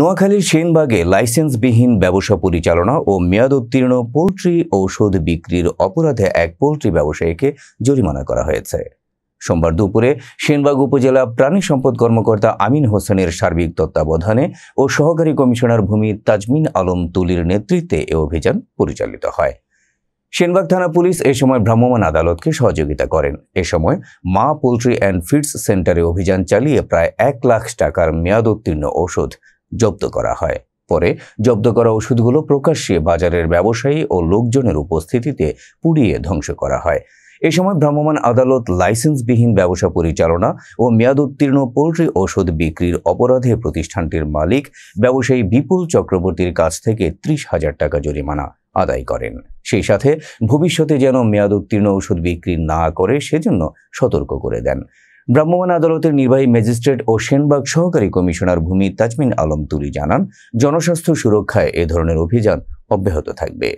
নোয়াখালীর সেনবাগে লাইসেন্সবিহীন ব্যবসা পরিচালনা ও মেয়াদ উত্তীর্ণ পোলট্রি ঔষধ বিক্রির অপরাধে এক পোলট্রি ব্যবসায়ীকে জরিমানা করা হয়েছে সোমবার দুপুরে সেনবাগ উপজেলা প্রাণী সম্পদ কর্মকর্তা আমিন হোসেনের সার্বিক তত্ত্বাবধানে ও সহকারী কমিশনার ভূমি তাজমিন আলম তুলির নেতৃত্বে এ অভিযান পরিচালিত হয় সেনবাগ থানা পুলিশ এ সময় ভ্রাম্যমাণ আদালতকে সহযোগিতা করেন এ সময় মা পোলট্রি অ্যান্ড ফিডস সেন্টারে অভিযান চালিয়ে প্রায় এক লাখ টাকার মেয়াদ উত্তীর্ণ ওষুধ জব্দ করা হয় পরে জব্দ করা ওষুধগুলো প্রকাশ্যে বাজারের ব্যবসায়ী ও লোকজনের উপস্থিতিতে পুড়িয়ে ধ্বংস করা হয় এ সময় ভ্রাম্যমাণ আদালত লাইসেন্সবিহীন ব্যবসা পরিচালনা ও মেয়াদ উত্তীর্ণ পোলট্রি ওষুধ বিক্রির অপরাধে প্রতিষ্ঠানটির মালিক ব্যবসায়ী বিপুল চক্রবর্তীর কাছ থেকে ত্রিশ হাজার টাকা জরিমানা আদায় করেন সেই সাথে ভবিষ্যতে যেন মেয়াদ উত্তীর্ণ ওষুধ বিক্রি না করে সেজন্য সতর্ক করে দেন ভ্রাম্যমাণ আদালতের নির্বাহী ম্যাজিস্ট্রেট ও সেনবাগ সহকারী কমিশনার ভূমি তাজমিন আলম তুলি জানান জনস্বাস্থ্য সুরক্ষায় এ ধরনের অভিযান অব্যাহত থাকবে